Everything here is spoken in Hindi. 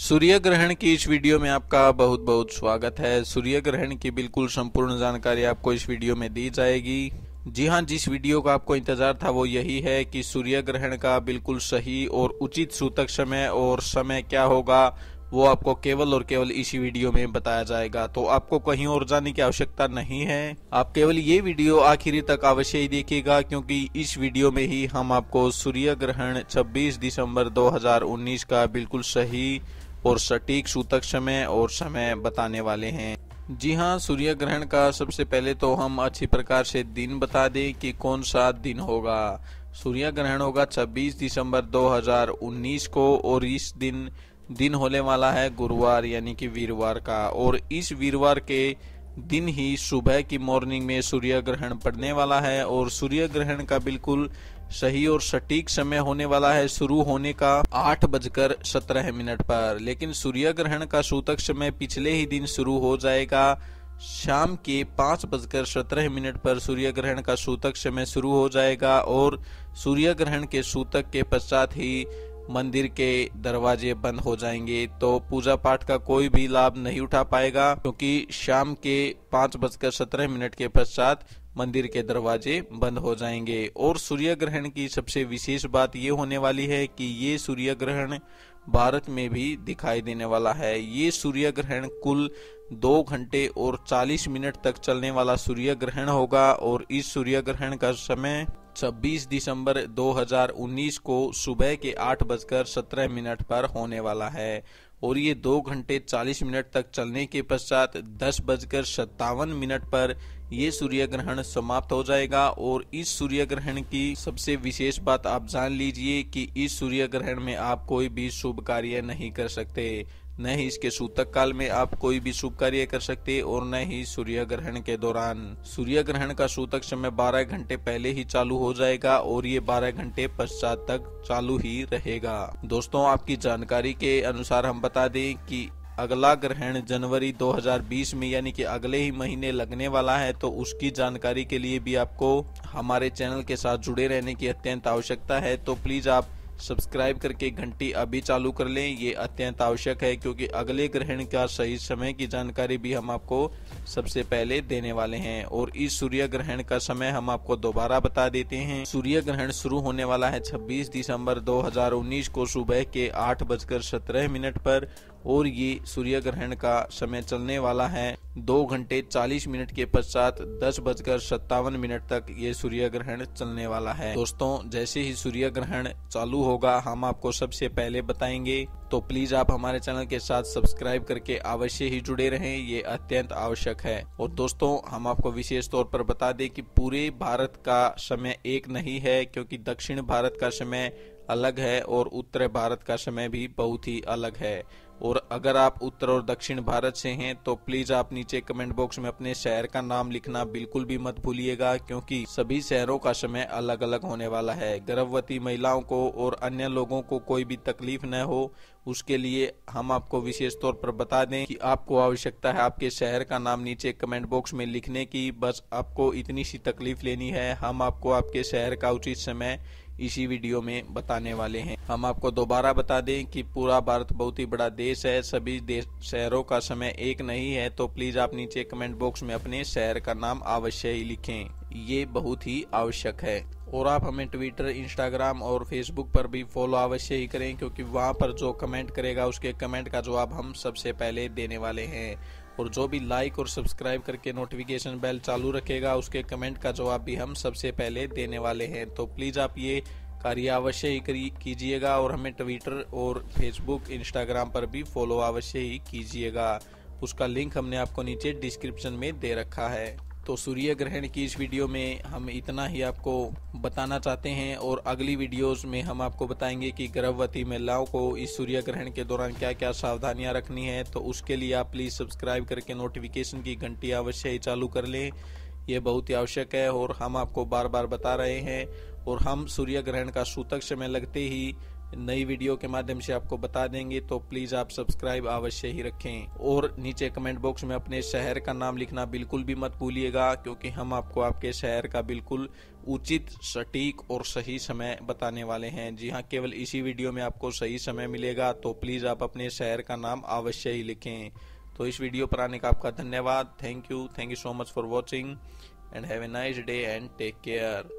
सूर्य ग्रहण की इस वीडियो में आपका बहुत बहुत स्वागत है सूर्य ग्रहण की बिल्कुल संपूर्ण जानकारी आपको इस वीडियो में दी जाएगी जी हाँ जिस वीडियो का आपको इंतजार था वो यही है कि सूर्य ग्रहण का बिल्कुल सही और उचित सूतक समय और समय क्या होगा वो आपको केवल और केवल इसी वीडियो में बताया जाएगा तो आपको कहीं और जाने की आवश्यकता नहीं है आप केवल ये वीडियो आखिरी तक अवश्य ही देखिएगा क्योंकि इस वीडियो में ही हम आपको सूर्य ग्रहण 26 दिसंबर 2019 का बिल्कुल सही और सटीक सूतक समय और समय बताने वाले हैं जी हाँ सूर्य ग्रहण का सबसे पहले तो हम अच्छी प्रकार से दिन बता दें कि कौन सा दिन होगा सूर्य ग्रहण होगा 26 दिसंबर 2019 को और इस दिन दिन होने वाला है गुरुवार यानी कि वीरवार का और इस वीरवार के दिन ही सुबह की मॉर्निंग में सूर्य ग्रहण पड़ने वाला है और सूर्य ग्रहण का बिल्कुल सही और सटीक समय होने वाला है शुरू होने का आठ बजकर सत्रह मिनट पर लेकिन सूर्य ग्रहण का सूतक समय पिछले ही दिन शुरू हो जाएगा शाम के पांच बजकर सत्रह मिनट पर सूर्य ग्रहण का सूतक समय शुरू हो जाएगा और सूर्य ग्रहण के सूतक के पश्चात ही मंदिर के दरवाजे बंद हो जाएंगे तो पूजा पाठ का कोई भी लाभ नहीं उठा पाएगा क्योंकि शाम के पाँच बजकर सत्रह मिनट के पश्चात मंदिर के दरवाजे बंद हो जाएंगे और सूर्य ग्रहण की सबसे विशेष बात ये होने वाली है कि ये सूर्य ग्रहण भारत में भी दिखाई देने वाला है ये सूर्य ग्रहण कुल दो घंटे और 40 मिनट तक चलने वाला सूर्य ग्रहण होगा और इस सूर्य ग्रहण का समय 26 दिसंबर 2019 को सुबह के आठ बजकर सत्रह मिनट पर होने वाला है और ये दो घंटे 40 मिनट तक चलने के पश्चात दस बजकर सत्तावन मिनट पर यह सूर्य ग्रहण समाप्त हो जाएगा और इस सूर्य ग्रहण की सबसे विशेष बात आप जान लीजिए कि इस सूर्य ग्रहण में आप कोई भी शुभ कार्य नहीं कर सकते न ही इसके सूतक काल में आप कोई भी शुभ कार्य कर सकते और न ही सूर्य ग्रहण के दौरान सूर्य ग्रहण का सूतक समय 12 घंटे पहले ही चालू हो जाएगा और ये 12 घंटे पश्चात तक चालू ही रहेगा दोस्तों आपकी जानकारी के अनुसार हम बता दें कि अगला ग्रहण जनवरी 2020 में यानी कि अगले ही महीने लगने वाला है तो उसकी जानकारी के लिए भी आपको हमारे चैनल के साथ जुड़े रहने की अत्यंत आवश्यकता है तो प्लीज आप सब्सक्राइब करके घंटी अभी चालू कर लें ये अत्यंत आवश्यक है क्योंकि अगले ग्रहण का सही समय की जानकारी भी हम आपको सबसे पहले देने वाले हैं और इस सूर्य ग्रहण का समय हम आपको दोबारा बता देते हैं सूर्य ग्रहण शुरू होने वाला है 26 दिसंबर 2019 को सुबह के आठ बजकर सत्रह मिनट पर और ये सूर्य ग्रहण का समय चलने वाला है दो घंटे चालीस मिनट के पश्चात दस बजकर सत्तावन मिनट तक ये सूर्य ग्रहण चलने वाला है दोस्तों जैसे ही सूर्य ग्रहण चालू होगा हम आपको सबसे पहले बताएंगे तो प्लीज आप हमारे चैनल के साथ सब्सक्राइब करके अवश्य ही जुड़े रहें ये अत्यंत आवश्यक है और दोस्तों हम आपको विशेष तौर पर बता दें कि पूरे भारत का समय एक नहीं है क्योंकि दक्षिण भारत का समय अलग है और उत्तर भारत का समय भी बहुत ही अलग है और अगर आप उत्तर और दक्षिण भारत से हैं तो प्लीज आप नीचे कमेंट बॉक्स में अपने शहर का नाम लिखना बिल्कुल भी मत भूलिएगा क्योंकि सभी शहरों का समय अलग अलग होने वाला है गर्भवती महिलाओं को और अन्य लोगों को कोई भी तकलीफ न हो उसके लिए हम आपको विशेष तौर पर बता दें कि आपको आवश्यकता है आपके शहर का नाम नीचे कमेंट बॉक्स में लिखने की बस आपको इतनी सी तकलीफ लेनी है हम आपको आपके शहर का उचित समय इसी वीडियो में बताने वाले हैं हम आपको दोबारा बता दें कि पूरा भारत बहुत ही बड़ा देश है सभी देश शहरों का समय एक नहीं है तो प्लीज आप नीचे कमेंट बॉक्स में अपने शहर का नाम अवश्य ही लिखे ये बहुत ही आवश्यक है और आप हमें ट्विटर इंस्टाग्राम और फेसबुक पर भी फॉलो अवश्य ही करें क्योंकि वहाँ पर जो कमेंट करेगा उसके कमेंट का जवाब हम सबसे पहले देने वाले हैं और जो भी लाइक और सब्सक्राइब करके नोटिफिकेशन बेल चालू रखेगा उसके कमेंट का जवाब भी हम सबसे पहले देने वाले हैं तो प्लीज़ आप ये कार्य अवश्य ही कीजिएगा और हमें ट्विटर और फेसबुक इंस्टाग्राम पर भी फॉलो अवश्य ही कीजिएगा उसका लिंक हमने आपको नीचे डिस्क्रिप्शन में दे रखा है तो सूर्य ग्रहण की इस वीडियो में हम इतना ही आपको बताना चाहते हैं और अगली वीडियोस में हम आपको बताएंगे कि गर्भवती महिलाओं को इस सूर्य ग्रहण के दौरान क्या क्या सावधानियां रखनी है तो उसके लिए आप प्लीज़ सब्सक्राइब करके नोटिफिकेशन की घंटी अवश्य ही चालू कर लें ये बहुत ही आवश्यक है और हम आपको बार बार बता रहे हैं और हम सूर्य ग्रहण का सूतक समय लगते ही नई वीडियो के माध्यम से आपको बता देंगे तो प्लीज आप सब्सक्राइब अवश्य ही रखें और नीचे कमेंट बॉक्स में अपने शहर का नाम लिखना बिल्कुल भी मत भूलिएगा क्योंकि हम आपको आपके शहर का बिल्कुल उचित सटीक और सही समय बताने वाले हैं जी हाँ केवल इसी वीडियो में आपको सही समय मिलेगा तो प्लीज आप अपने शहर का नाम अवश्य ही लिखें तो इस वीडियो पर आने का आपका धन्यवाद thank you thank you so much for watching and have a nice day and take care